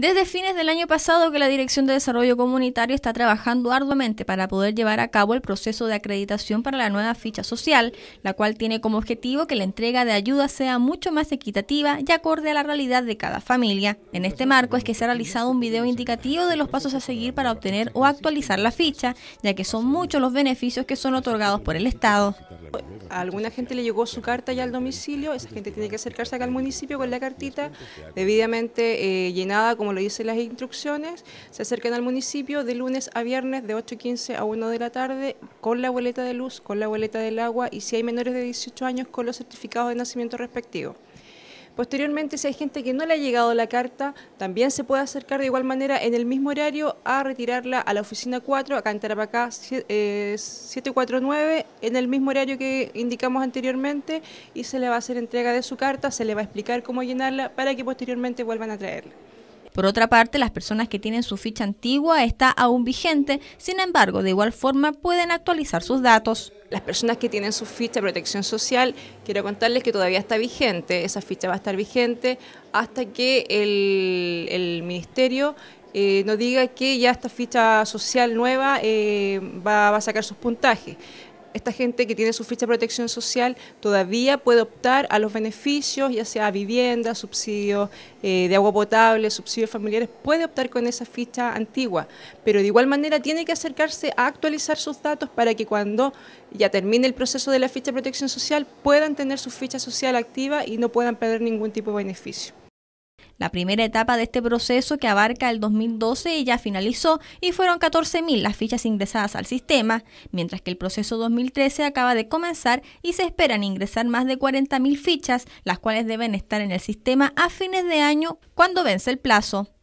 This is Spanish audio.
Desde fines del año pasado que la Dirección de Desarrollo Comunitario está trabajando arduamente para poder llevar a cabo el proceso de acreditación para la nueva ficha social, la cual tiene como objetivo que la entrega de ayuda sea mucho más equitativa y acorde a la realidad de cada familia. En este marco es que se ha realizado un video indicativo de los pasos a seguir para obtener o actualizar la ficha, ya que son muchos los beneficios que son otorgados por el Estado. A alguna gente le llegó su carta ya al domicilio, esa gente tiene que acercarse acá al municipio con la cartita debidamente eh, llenada como como lo dicen las instrucciones, se acercan al municipio de lunes a viernes de 8.15 a 1 de la tarde con la boleta de luz, con la boleta del agua y si hay menores de 18 años con los certificados de nacimiento respectivos. Posteriormente, si hay gente que no le ha llegado la carta, también se puede acercar de igual manera en el mismo horario a retirarla a la oficina 4, acá en Tarapacá 749, eh, en el mismo horario que indicamos anteriormente, y se le va a hacer entrega de su carta, se le va a explicar cómo llenarla para que posteriormente vuelvan a traerla. Por otra parte, las personas que tienen su ficha antigua está aún vigente, sin embargo, de igual forma pueden actualizar sus datos. Las personas que tienen su ficha de protección social, quiero contarles que todavía está vigente, esa ficha va a estar vigente hasta que el, Ministerio nos eh, no diga que ya esta ficha social nueva eh, va, va, a sacar sus puntajes esta gente que tiene su ficha de protección social todavía puede optar a los beneficios, ya sea vivienda, subsidios eh, de agua potable, subsidios familiares, puede optar con esa ficha antigua, pero de igual manera tiene que acercarse a actualizar sus datos para que cuando ya termine el proceso de la ficha de protección social puedan tener su ficha social activa y no puedan perder ningún tipo de beneficio. La primera etapa de este proceso que abarca el 2012 ya finalizó y fueron 14.000 las fichas ingresadas al sistema, mientras que el proceso 2013 acaba de comenzar y se esperan ingresar más de 40.000 fichas, las cuales deben estar en el sistema a fines de año cuando vence el plazo.